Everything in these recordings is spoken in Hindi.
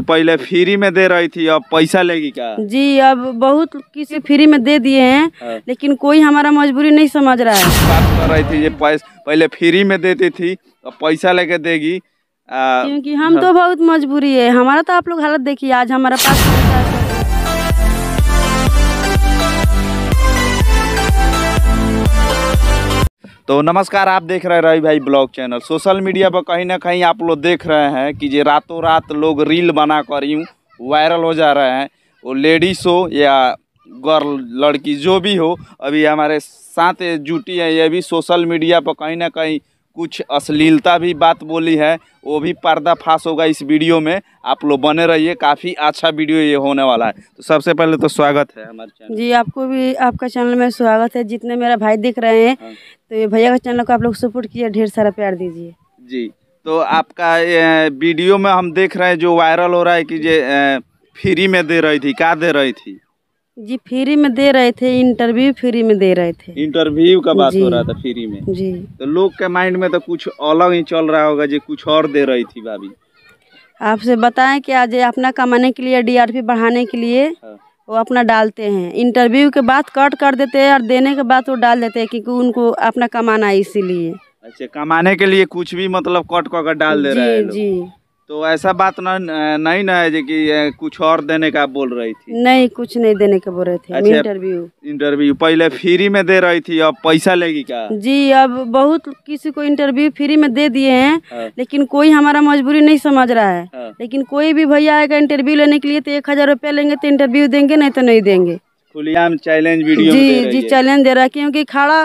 जो पहले फ्री में दे रही थी अब पैसा लेगी क्या जी अब बहुत किसी फ्री में दे दिए हैं हाँ। लेकिन कोई हमारा मजबूरी नहीं समझ रहा है बात कर रही थी ये पहले फ्री में देती थी अब पैसा लेके देगी आ, क्योंकि हम तो हाँ। बहुत मजबूरी है हमारा तो आप लोग हालत देखिए आज हमारा पास तो नमस्कार आप देख रहे रवि भाई ब्लॉग चैनल सोशल मीडिया पर कहीं ना कहीं आप लोग देख रहे हैं कि जे रातों रात लोग रील बना कर यूँ वायरल हो जा रहे हैं वो लेडीज़ हो या गर्ल लड़की जो भी हो अभी हमारे साथ जुटी है ये भी सोशल मीडिया पर कहीं ना कहीं कुछ अश्लीलता भी बात बोली है वो भी पर्दाफाश होगा इस वीडियो में आप लोग बने रहिए काफ़ी अच्छा वीडियो ये होने वाला है तो सबसे पहले तो स्वागत है हमारे चैनल जी आपको भी आपका चैनल में स्वागत है जितने मेरा भाई दिख रहे हैं हाँ। तो ये भैया का चैनल को आप लोग सपोर्ट कीजिए ढेर सारा प्यार दीजिए जी तो आपका वीडियो में हम देख रहे हैं जो वायरल हो रहा है कि जे फ्री में दे रही थी क्या दे रही थी जी फ्री में दे रहे थे इंटरव्यू फ्री में दे रहे थे इंटरव्यू का बात हो रहा था फ्री में जी तो लोग के माइंड में तो कुछ अलग ही चल रहा होगा जी कुछ और दे रही थी भाभी आपसे बताएं कि आज अपना कमाने के लिए डीआरपी बढ़ाने के लिए हाँ। वो अपना डालते हैं इंटरव्यू के बाद कट कर देते हैं और देने के बाद वो डाल देते हैं क्योंकि उनको अपना कमाना है इसीलिए अच्छा कमाने के लिए कुछ भी मतलब कट कर डाल दे रहे हैं जी तो ऐसा बात ना नहीं ना है जी कि कुछ और देने का बोल रही थी नहीं कुछ नहीं देने का बोल रहे थे अच्छा, इंटरव्यू इंटरव्यू पहले फ्री में दे रही थी अब पैसा लेगी क्या जी अब बहुत किसी को इंटरव्यू फ्री में दे दिए हैं हाँ। लेकिन कोई हमारा मजबूरी नहीं समझ रहा है हाँ। लेकिन कोई भी भैया आएगा इंटरव्यू लेने के लिए तो एक हजार रुपया लेंगे तो इंटरव्यू देंगे नहीं तो नहीं देंगे खुलेआम challenge video G G challenge दे रहा है क्योंकि खड़ा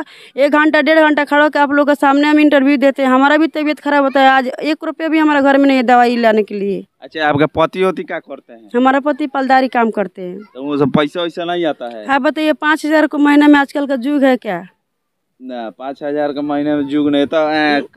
एक घंटा डेढ़ घंटा खड़ा होकर आप लोग के सामने हम इंटरव्यू देते हैं हमारा भी तबीयत खराब होता है आज एक रुपया भी हमारे घर में नहीं है दवाई लाने के लिए अच्छा आपका पति होती क्या करते हैं हमारा पति पलदारी काम करते हैं तो पैसा वैसा नहीं आता है हाँ बताइए पाँच हजार को महीने में आजकल का जुग है क्या पाँच हजार का महीने में जुग नहीं तो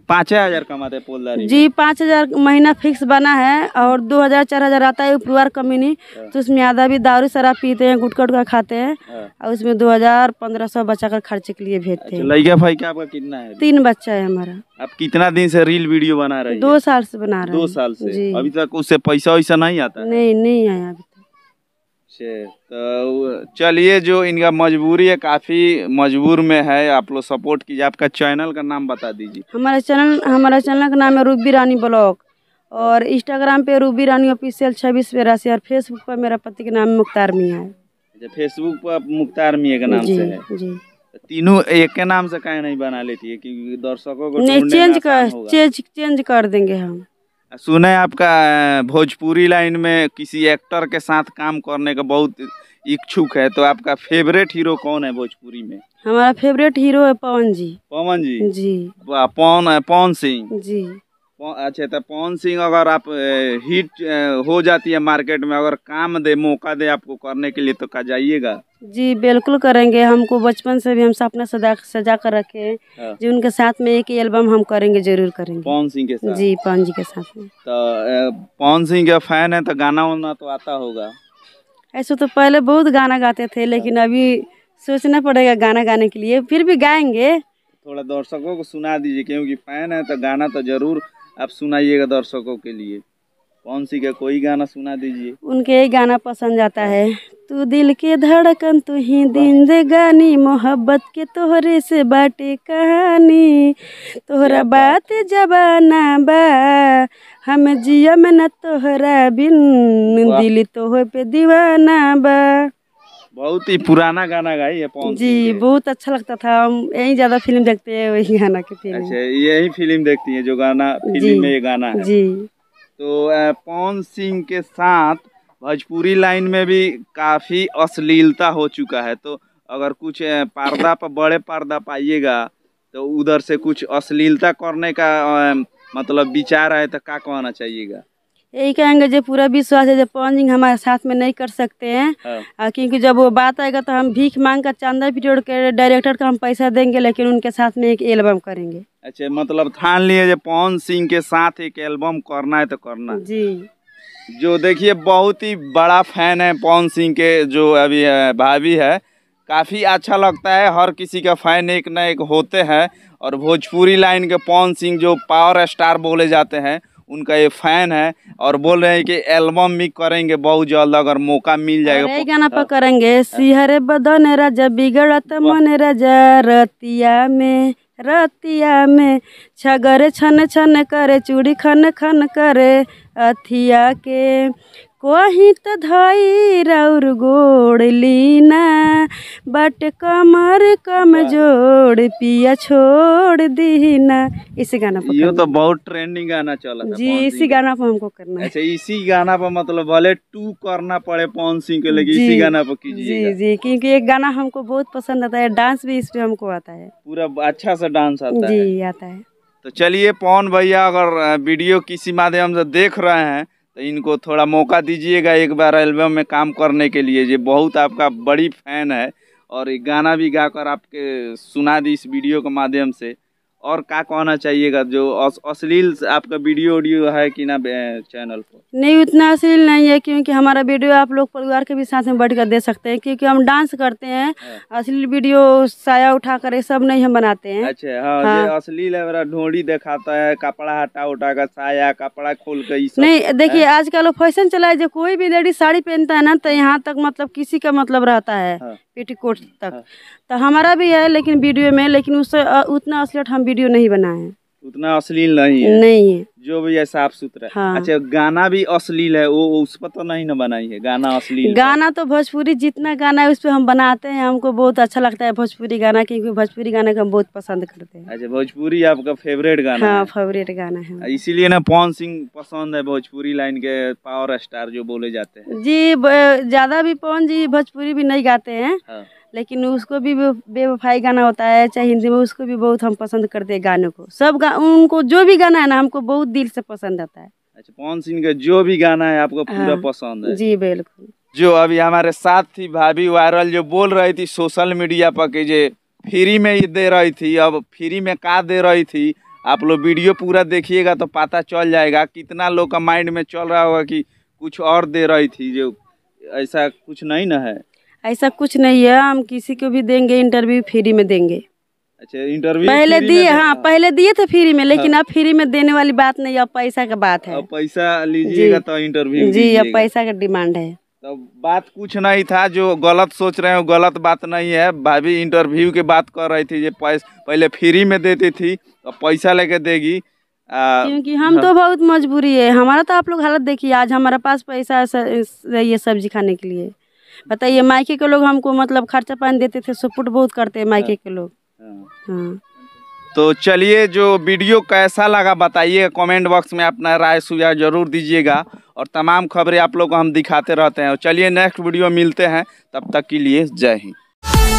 पाँच हजार कमाते पोलदारी जी पाँच हजार महीना फिक्स बना है और दो हजार चार हजार आता है परिवार नहीं हाँ। तो उसमें आधा भी दारू शराब पीते हैं गुटका उटका खाते हैं हाँ। और उसमें दो हजार पंद्रह सौ बचा कर खर्चे के लिए भेजते अच्छा, हैं लड़का भाई क्या आपका कितना है तीन बच्चा है हमारा आप कितना दिन से रील वीडियो बना रहे दो साल से बना रहे दो साल से अभी तक उससे पैसा वैसा नहीं आता नहीं नहीं आया अभी अच्छा तो चलिए जो इनका मजबूरी है काफ़ी मजबूर में है आप लोग सपोर्ट कीजिए आपका चैनल का नाम बता दीजिए हमारा चैनल हमारा चैनल का नाम है रूबी रानी ब्लॉग और इंस्टाग्राम पे रूबी रानी ऑफिशियल छब्बीस बेरासी और फेसबुक पर मेरा पति का नाम मुख्तार मियाँ है फेसबुक अच्छा, पर मुख्तार मियाँ का नाम जी, से है जी तो तीनों एक के नाम से कहीं नहीं बना लेती है क्योंकि दर्शकों को नहीं चेंज कर चेंज चेंज कर देंगे हम सुने आपका भोजपुरी लाइन में किसी एक्टर के साथ काम करने का बहुत इच्छुक है तो आपका फेवरेट हीरो कौन है भोजपुरी में हमारा फेवरेट हीरो है पवन जी पवन जी जी पवन पवन सिंह जी अच्छा तो पवन सिंह अगर आप हिट हो जाती है मार्केट में अगर काम दे मौका दे आपको करने के लिए तो कहा जाइएगा जी बिल्कुल करेंगे हमको बचपन से भी हम सपना सजा सजा कर रखे हैं हाँ। जी उनके साथ में एक एल्बम हम करेंगे जरूर करेंगे पवन सिंह के साथ जी पवन जी के साथ में तो पवन सिंह का फैन है तो गाना वाना तो आता होगा ऐसे तो पहले बहुत गाना गाते थे लेकिन हाँ। अभी सोचना पड़ेगा गाना गाने के लिए फिर भी गाएंगे थोड़ा दर्शकों को सुना दीजिए क्योंकि फैन है तो गाना तो जरूर आप सुनाइएगा दर्शकों के लिए कौन सी का कोई गाना सुना दीजिए उनके गाना पसंद आता है तू दिल के धड़कन तू ही दिन गानी मोहब्बत के तोहरे से बाटे कहानी तोहरा तो बात जबाना बा हम जिया में न तोहरा बिन दिल तोह पे दीवाना बा बहुत ही पुराना गाना गाई है पवन जी बहुत अच्छा लगता था हम यही ज्यादा फिल्म देखते हैं वही गाना के फिल्म अच्छा यही फिल्म देखती है जो गाना फिल्म में ये गाना है जी तो पवन सिंह के साथ भोजपुरी लाइन में भी काफी अश्लीलता हो चुका है तो अगर कुछ पर्दा पर बड़े पर्दा पाइएगा तो उधर से कुछ अश्लीलता करने का मतलब विचार है तो क्या कहना चाहिएगा यही कहेंगे जो पूरा विश्वास है जो पवन सिंह हमारे साथ में नहीं कर सकते हैं हाँ। क्योंकि जब वो बात आएगा तो हम भीख मांग कर चांदा पिटोड़ के डायरेक्टर का हम पैसा देंगे लेकिन उनके साथ में एक एल्बम करेंगे अच्छा मतलब ठान लिए जो पवन सिंह के साथ एक एल्बम करना है तो करना है। जी जो देखिए बहुत ही बड़ा फैन है पवन सिंह के जो अभी भाभी है काफ़ी अच्छा लगता है हर किसी का फैन एक न एक होते हैं और भोजपुरी लाइन के पवन सिंह जो पावर स्टार बोले जाते हैं उनका ये फैन है और बोल रहे हैं कि एल्बम भी करेंगे बहुत जल्द अगर मौका मिल जाएगा गाना हाँ। पर करेंगे सिहरे बदन राजा बिगड़त मन राजा रतिया में रतिया में छगरे छन छन करे चूड़ी खन खन करे अथिया के कहीं तो धैर और गोड़ लीना बट कमर कमजोर पिया छोड़ दीना इसी गाना पर ये तो बहुत ट्रेंडिंग गाना चला था जी इसी गाना पर हमको करना है अच्छा इसी गाना पर मतलब भले टू करना पड़े पवन सिंह के लिए इसी गाना पर कीजिए जी जी क्योंकि एक गाना हमको बहुत पसंद आता है डांस भी इस पे हमको आता है पूरा अच्छा सा डांस आता है जी आता है तो चलिए पवन भैया अगर वीडियो किसी माध्यम से देख रहे हैं तो इनको थोड़ा मौका दीजिएगा एक बार एल्बम में काम करने के लिए ये बहुत आपका बड़ी फ़ैन है और गाना भी गाकर आपके सुना दी इस वीडियो के माध्यम से और क्या कहना चाहिएगा जो अश्लील आपका वीडियो ऑडियो है कि ना चैनल पर नहीं उतना अश्लील नहीं है क्योंकि हमारा वीडियो आप लोग परिवार के भी साथ में बैठ कर दे सकते हैं क्योंकि हम डांस करते हैं हाँ। अश्लील वीडियो साया उठा कर सब नहीं हम बनाते हैं अच्छा हाँ, हाँ। ढोड़ी दिखाता है कपड़ा हटा उठा कर साया कपड़ा खोल कर नहीं हाँ। देखिये आजकल फैशन चला है जो कोई भी लेडीज साड़ी पहनता है ना तो यहाँ तक मतलब किसी का मतलब रहता है हाँ। पेटीकोट तक तो हमारा भी है लेकिन वीडियो में लेकिन उससे उतना असलियत हम वीडियो नहीं बनाए उतना अश्लील नहीं है नहीं है जो भी है साफ सुथरा हाँ। अच्छा गाना भी अश्लील है वो, उस पर तो नहीं ना बनाई है गाना अश्लील गाना तो भोजपुरी जितना गाना है उस पर हम बनाते हैं हमको बहुत अच्छा लगता है भोजपुरी गाना क्योंकि भोजपुरी गाना को हम बहुत पसंद करते हैं अच्छा भोजपुरी आपका फेवरेट गाना हाँ, फेवरेट गाना है इसीलिए ना पवन सिंह पसंद है भोजपुरी लाइन के पावर स्टार जो बोले जाते हैं जी ज्यादा भी पवन जी भोजपुरी भी नहीं गाते हैं हाँ। लेकिन उसको भी बेवफाई गाना होता है चाहे हिंदी में उसको भी बहुत हम पसंद करते हैं गानों को सब गा, उनको जो भी गाना है ना हमको बहुत दिल से पसंद आता है अच्छा पवन सिंह का जो भी गाना है आपको हाँ। पूरा हाँ, पसंद है जी बिल्कुल जो अभी हमारे साथ थी भाभी वायरल जो बोल रही थी सोशल मीडिया पर कि जे फ्री में दे रही थी अब फ्री में का दे रही थी आप लोग वीडियो पूरा देखिएगा तो पता चल जाएगा कितना लोग का माइंड में चल रहा होगा कि कुछ और दे रही थी जो ऐसा कुछ नहीं ना है ऐसा कुछ नहीं है हम किसी को भी देंगे इंटरव्यू फ्री में देंगे अच्छा इंटरव्यू पहले दिए हाँ पहले दिए थे फ्री में लेकिन हाँ। अब फ्री में देने वाली बात नहीं अब पैसा का बात है अब पैसा लीजिएगा तो इंटरव्यू जी अब पैसा का डिमांड है तो बात कुछ नहीं था जो गलत सोच रहे हो गलत बात नहीं है भाभी इंटरव्यू की बात कर रही थी पहले फ्री में देती थी अब पैसा लेके देगी क्योंकि हम तो हाँ। बहुत मजबूरी है हमारा तो आप लोग हालत देखिए आज हमारे पास पैसा रही है सब्जी खाने के लिए बताइए मायके के लोग हमको मतलब खर्चा पानी देते थे सपोर्ट बहुत करते हैं हाँ। मायके के लोग हाँ।, हाँ तो चलिए जो वीडियो कैसा लगा बताइए कमेंट बॉक्स में अपना राय सुझाव जरूर दीजिएगा और तमाम खबरें आप लोग को हम दिखाते रहते हैं और चलिए नेक्स्ट वीडियो मिलते हैं तब तक के लिए जय हिंद